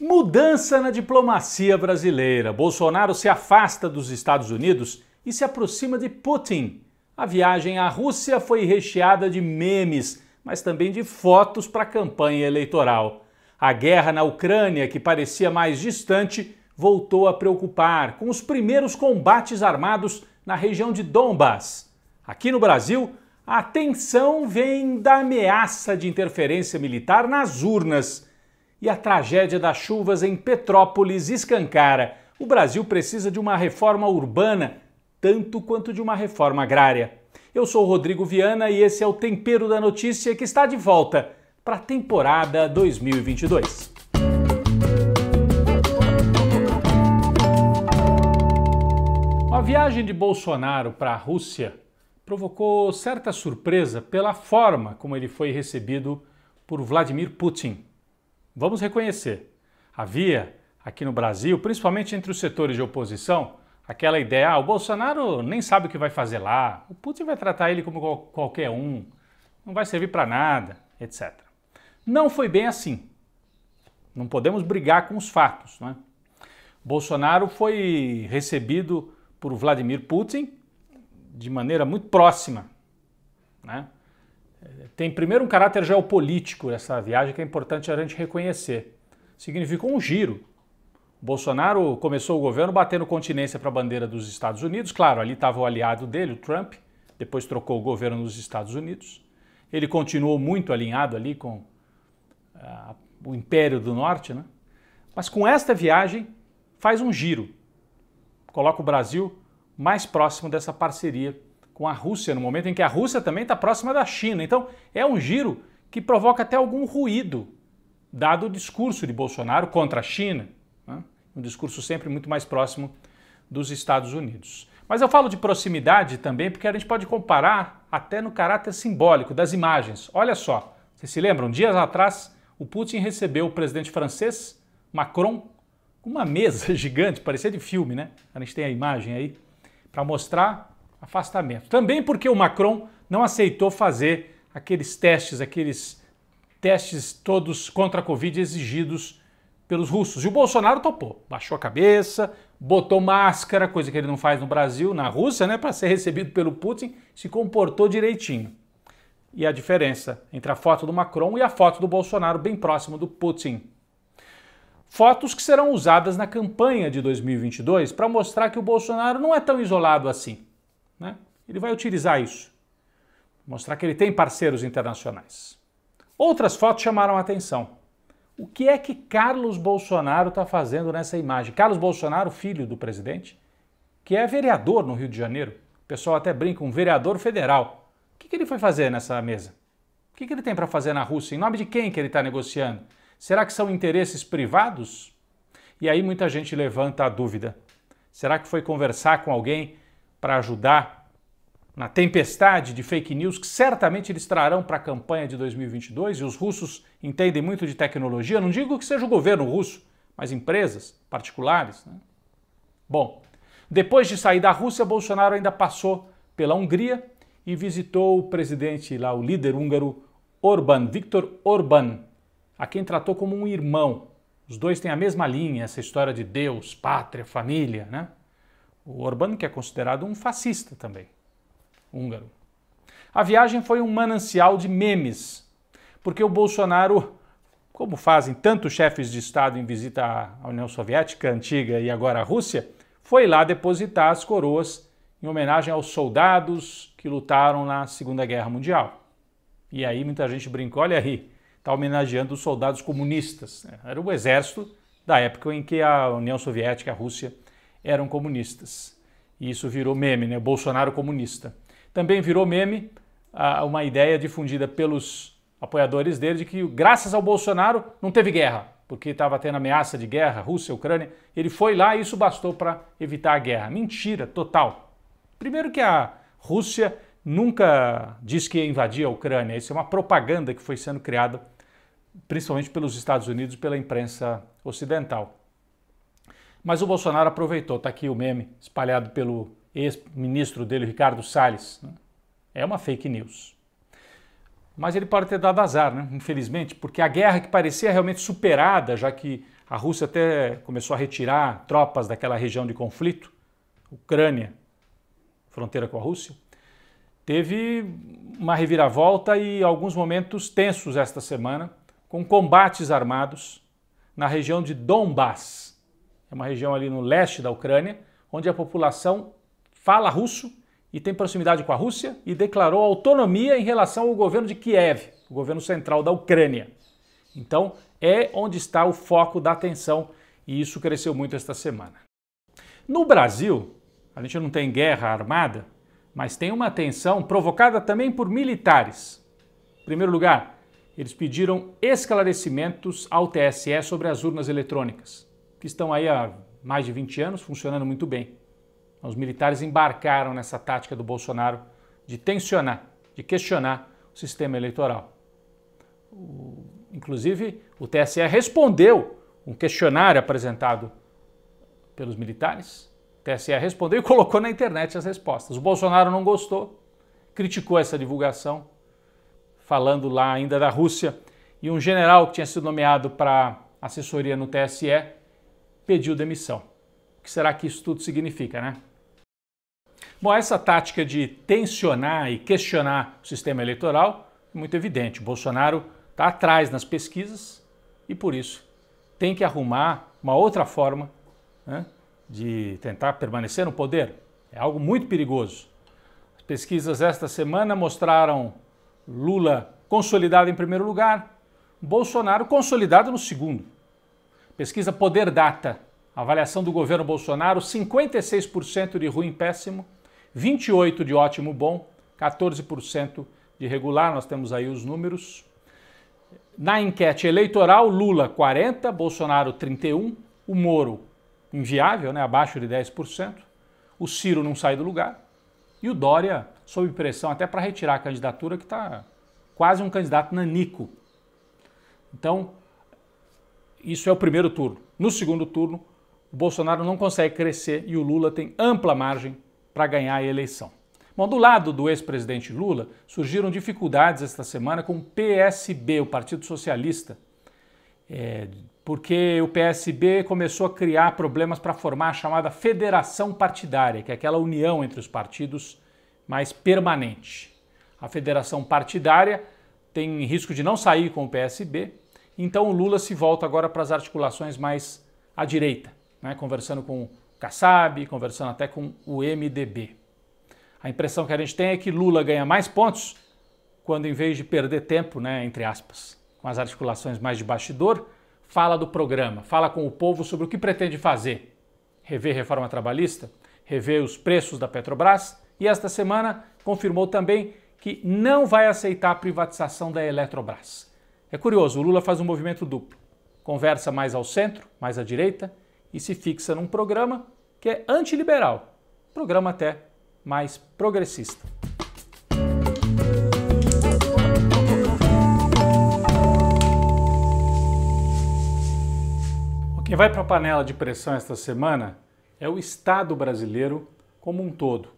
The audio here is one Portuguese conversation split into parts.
Mudança na diplomacia brasileira. Bolsonaro se afasta dos Estados Unidos e se aproxima de Putin. A viagem à Rússia foi recheada de memes, mas também de fotos para a campanha eleitoral. A guerra na Ucrânia, que parecia mais distante, voltou a preocupar, com os primeiros combates armados na região de Donbass. Aqui no Brasil, a atenção vem da ameaça de interferência militar nas urnas e a tragédia das chuvas em Petrópolis escancara. O Brasil precisa de uma reforma urbana, tanto quanto de uma reforma agrária. Eu sou Rodrigo Viana e esse é o Tempero da Notícia que está de volta para a temporada 2022. A viagem de Bolsonaro para a Rússia provocou certa surpresa pela forma como ele foi recebido por Vladimir Putin. Vamos reconhecer, havia aqui no Brasil, principalmente entre os setores de oposição, aquela ideia: ah, o Bolsonaro nem sabe o que vai fazer lá, o Putin vai tratar ele como qualquer um, não vai servir para nada, etc. Não foi bem assim. Não podemos brigar com os fatos, né? Bolsonaro foi recebido por Vladimir Putin de maneira muito próxima, né? Tem primeiro um caráter geopolítico essa viagem que é importante a gente reconhecer. Significou um giro. Bolsonaro começou o governo batendo continência para a bandeira dos Estados Unidos. Claro, ali estava o aliado dele, o Trump. Depois trocou o governo nos Estados Unidos. Ele continuou muito alinhado ali com uh, o Império do Norte, né? Mas com esta viagem faz um giro. Coloca o Brasil mais próximo dessa parceria com a Rússia, no momento em que a Rússia também está próxima da China. Então, é um giro que provoca até algum ruído, dado o discurso de Bolsonaro contra a China, né? um discurso sempre muito mais próximo dos Estados Unidos. Mas eu falo de proximidade também porque a gente pode comparar até no caráter simbólico das imagens. Olha só, vocês se lembram? Dias atrás, o Putin recebeu o presidente francês, Macron, com uma mesa gigante, parecia de filme, né? A gente tem a imagem aí, para mostrar afastamento. Também porque o Macron não aceitou fazer aqueles testes, aqueles testes todos contra a Covid exigidos pelos russos. E o Bolsonaro topou, baixou a cabeça, botou máscara, coisa que ele não faz no Brasil, na Rússia, né, para ser recebido pelo Putin, se comportou direitinho. E a diferença entre a foto do Macron e a foto do Bolsonaro bem próximo do Putin. Fotos que serão usadas na campanha de 2022 para mostrar que o Bolsonaro não é tão isolado assim. Né? Ele vai utilizar isso, mostrar que ele tem parceiros internacionais. Outras fotos chamaram a atenção. O que é que Carlos Bolsonaro está fazendo nessa imagem? Carlos Bolsonaro, filho do presidente, que é vereador no Rio de Janeiro. O pessoal até brinca, um vereador federal. O que, que ele foi fazer nessa mesa? O que, que ele tem para fazer na Rússia? Em nome de quem que ele está negociando? Será que são interesses privados? E aí muita gente levanta a dúvida. Será que foi conversar com alguém para ajudar na tempestade de fake news que certamente eles trarão para a campanha de 2022 e os russos entendem muito de tecnologia. Não digo que seja o governo russo, mas empresas particulares. Né? Bom, depois de sair da Rússia, Bolsonaro ainda passou pela Hungria e visitou o presidente lá, o líder húngaro Orbán, Viktor Orbán, a quem tratou como um irmão. Os dois têm a mesma linha, essa história de Deus, pátria, família, né? o Orbán, que é considerado um fascista também, húngaro. A viagem foi um manancial de memes, porque o Bolsonaro, como fazem tantos chefes de Estado em visita à União Soviética antiga e agora à Rússia, foi lá depositar as coroas em homenagem aos soldados que lutaram na Segunda Guerra Mundial. E aí muita gente brincou, olha aí, está homenageando os soldados comunistas. Era o exército da época em que a União Soviética e a Rússia eram comunistas. E isso virou meme, né? Bolsonaro comunista. Também virou meme uma ideia difundida pelos apoiadores dele de que, graças ao Bolsonaro, não teve guerra, porque estava tendo ameaça de guerra, Rússia, Ucrânia. Ele foi lá e isso bastou para evitar a guerra. Mentira total. Primeiro que a Rússia nunca disse que ia invadir a Ucrânia. Isso é uma propaganda que foi sendo criada principalmente pelos Estados Unidos e pela imprensa ocidental. Mas o Bolsonaro aproveitou, está aqui o meme espalhado pelo ex-ministro dele, Ricardo Salles. Né? É uma fake news. Mas ele pode ter dado azar, né? infelizmente, porque a guerra que parecia realmente superada, já que a Rússia até começou a retirar tropas daquela região de conflito, Ucrânia, fronteira com a Rússia, teve uma reviravolta e alguns momentos tensos esta semana, com combates armados na região de Donbass é uma região ali no leste da Ucrânia, onde a população fala russo e tem proximidade com a Rússia e declarou autonomia em relação ao governo de Kiev, o governo central da Ucrânia. Então, é onde está o foco da atenção e isso cresceu muito esta semana. No Brasil, a gente não tem guerra armada, mas tem uma tensão provocada também por militares. Em primeiro lugar, eles pediram esclarecimentos ao TSE sobre as urnas eletrônicas que estão aí há mais de 20 anos funcionando muito bem. Os militares embarcaram nessa tática do Bolsonaro de tensionar, de questionar o sistema eleitoral. O, inclusive, o TSE respondeu um questionário apresentado pelos militares. O TSE respondeu e colocou na internet as respostas. O Bolsonaro não gostou, criticou essa divulgação, falando lá ainda da Rússia. E um general que tinha sido nomeado para assessoria no TSE pediu demissão. O que será que isso tudo significa, né? Bom, essa tática de tensionar e questionar o sistema eleitoral é muito evidente. O Bolsonaro está atrás nas pesquisas e, por isso, tem que arrumar uma outra forma né, de tentar permanecer no poder. É algo muito perigoso. As pesquisas esta semana mostraram Lula consolidado em primeiro lugar, Bolsonaro consolidado no segundo. Pesquisa Poder Data, avaliação do governo Bolsonaro: 56% de ruim péssimo, 28% de ótimo bom, 14% de regular. Nós temos aí os números. Na enquete eleitoral, Lula 40%, Bolsonaro 31%, o Moro inviável, né, abaixo de 10%, o Ciro não sai do lugar e o Dória sob pressão até para retirar a candidatura, que está quase um candidato nanico. Então, isso é o primeiro turno. No segundo turno, o Bolsonaro não consegue crescer e o Lula tem ampla margem para ganhar a eleição. Bom, do lado do ex-presidente Lula, surgiram dificuldades esta semana com o PSB, o Partido Socialista, é, porque o PSB começou a criar problemas para formar a chamada federação partidária, que é aquela união entre os partidos mais permanente. A federação partidária tem risco de não sair com o PSB, então o Lula se volta agora para as articulações mais à direita, né? conversando com o Kassab, conversando até com o MDB. A impressão que a gente tem é que Lula ganha mais pontos quando, em vez de perder tempo, né, entre aspas, com as articulações mais de bastidor, fala do programa, fala com o povo sobre o que pretende fazer. Rever reforma trabalhista, rever os preços da Petrobras e esta semana confirmou também que não vai aceitar a privatização da Eletrobras. É curioso, o Lula faz um movimento duplo. Conversa mais ao centro, mais à direita, e se fixa num programa que é antiliberal, programa até mais progressista. Quem vai para a panela de pressão esta semana é o Estado brasileiro como um todo,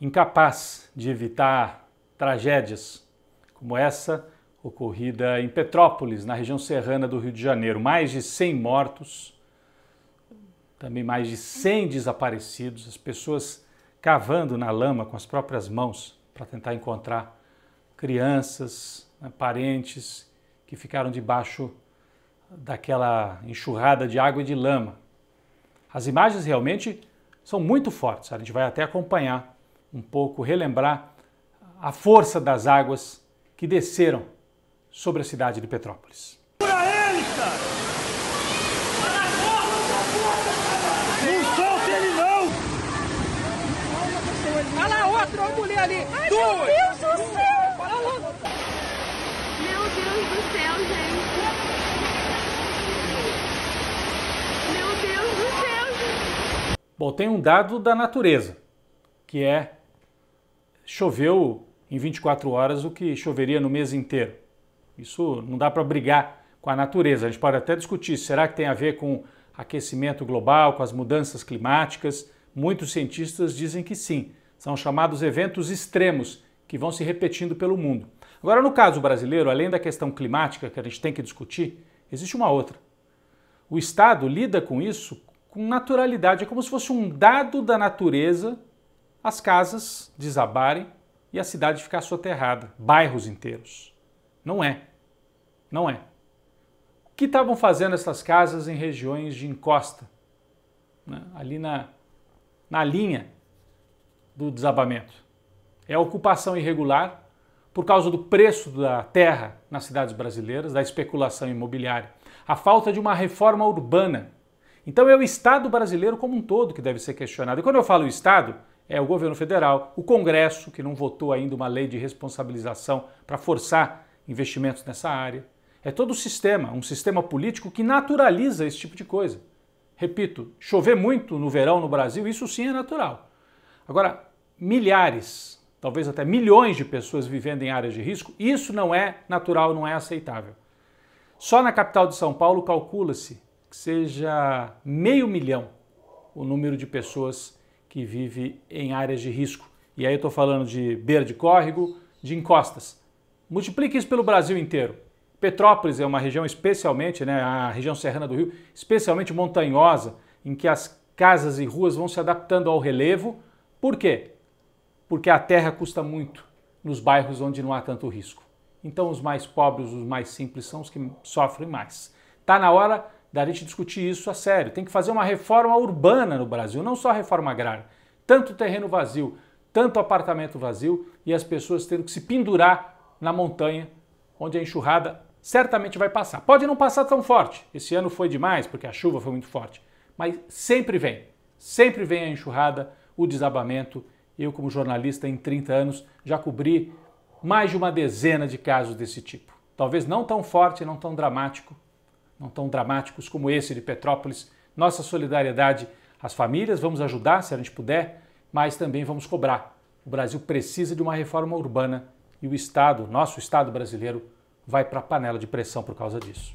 incapaz de evitar tragédias como essa ocorrida em Petrópolis, na região serrana do Rio de Janeiro. Mais de 100 mortos, também mais de 100 desaparecidos, as pessoas cavando na lama com as próprias mãos para tentar encontrar crianças, né, parentes que ficaram debaixo daquela enxurrada de água e de lama. As imagens realmente são muito fortes. A gente vai até acompanhar um pouco, relembrar a força das águas que desceram sobre a cidade de Petrópolis. Para cara! Não solta ele, não! Olha lá, outra, uma mulher ali! Ai, Duas! Meu Deus do céu! gente! Meu Deus do céu, gente! Bom, tem um dado da natureza, que é choveu em 24 horas o que choveria no mês inteiro. Isso não dá para brigar com a natureza. A gente pode até discutir, será que tem a ver com aquecimento global, com as mudanças climáticas? Muitos cientistas dizem que sim. São chamados eventos extremos que vão se repetindo pelo mundo. Agora, no caso brasileiro, além da questão climática que a gente tem que discutir, existe uma outra. O Estado lida com isso com naturalidade, é como se fosse um dado da natureza as casas desabarem e a cidade ficar soterrada, bairros inteiros. Não é. Não é. O que estavam fazendo essas casas em regiões de encosta? Né? Ali na, na linha do desabamento. É a ocupação irregular por causa do preço da terra nas cidades brasileiras, da especulação imobiliária, a falta de uma reforma urbana. Então é o Estado brasileiro como um todo que deve ser questionado. E quando eu falo Estado, é o governo federal, o Congresso, que não votou ainda uma lei de responsabilização para forçar investimentos nessa área. É todo o sistema, um sistema político que naturaliza esse tipo de coisa. Repito, chover muito no verão no Brasil, isso sim é natural. Agora, milhares, talvez até milhões de pessoas vivendo em áreas de risco, isso não é natural, não é aceitável. Só na capital de São Paulo calcula-se que seja meio milhão o número de pessoas que vive em áreas de risco. E aí eu estou falando de beira de córrego, de encostas. Multiplique isso pelo Brasil inteiro. Petrópolis é uma região especialmente, né, a região serrana do Rio, especialmente montanhosa, em que as casas e ruas vão se adaptando ao relevo. Por quê? Porque a terra custa muito nos bairros onde não há tanto risco. Então os mais pobres, os mais simples são os que sofrem mais. Tá na hora da gente discutir isso a sério. Tem que fazer uma reforma urbana no Brasil, não só reforma agrária. Tanto terreno vazio, tanto apartamento vazio e as pessoas tendo que se pendurar na montanha onde a enxurrada certamente vai passar. Pode não passar tão forte. Esse ano foi demais porque a chuva foi muito forte, mas sempre vem. Sempre vem a enxurrada, o desabamento. Eu como jornalista em 30 anos já cobri mais de uma dezena de casos desse tipo. Talvez não tão forte, não tão dramático, não tão dramáticos como esse de Petrópolis. Nossa solidariedade às famílias, vamos ajudar se a gente puder, mas também vamos cobrar. O Brasil precisa de uma reforma urbana e o Estado, nosso Estado brasileiro, vai para a panela de pressão por causa disso.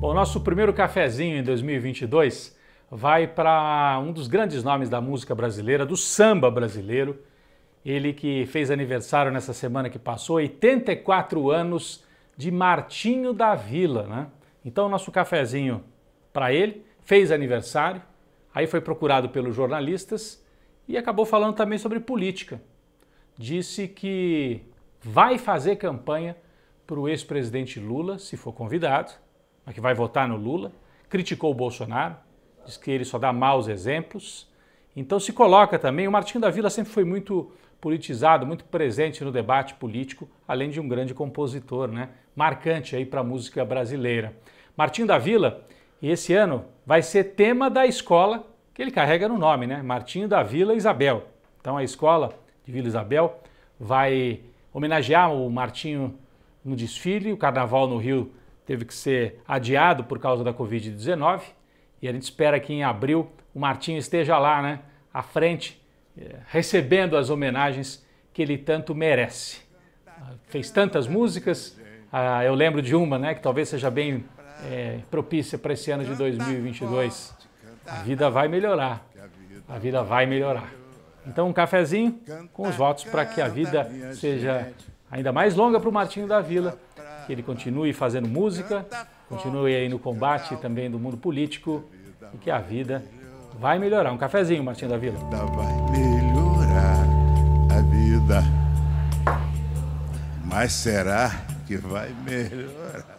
Bom, nosso primeiro cafezinho em 2022 vai para um dos grandes nomes da música brasileira, do samba brasileiro. Ele que fez aniversário nessa semana que passou, 84 anos de Martinho da Vila, né? Então, nosso cafezinho para ele fez aniversário, aí foi procurado pelos jornalistas e acabou falando também sobre política. Disse que vai fazer campanha para o ex-presidente Lula, se for convidado, mas que vai votar no Lula. Criticou o Bolsonaro, diz que ele só dá maus exemplos. Então se coloca também. O Martinho da Vila sempre foi muito politizado, muito presente no debate político, além de um grande compositor, né? Marcante aí para a música brasileira. Martinho da Vila e esse ano vai ser tema da escola que ele carrega no nome, né? Martinho da Vila Isabel. Então a escola de Vila Isabel vai homenagear o Martinho no desfile. O carnaval no Rio teve que ser adiado por causa da Covid-19 e a gente espera que em abril o Martinho esteja lá, né? À frente, eh, recebendo as homenagens que ele tanto merece. Ah, fez tantas músicas, ah, eu lembro de uma, né? Que talvez seja bem é, propícia para esse ano de 2022. A vida vai melhorar. A vida vai melhorar. Então, um cafezinho com os votos para que a vida seja ainda mais longa para o Martinho da Vila, que ele continue fazendo música, continue aí no combate também do mundo político e que a vida vai melhorar. Um cafezinho, Martinho da Vila. Vai melhorar a vida, mas será que vai melhorar?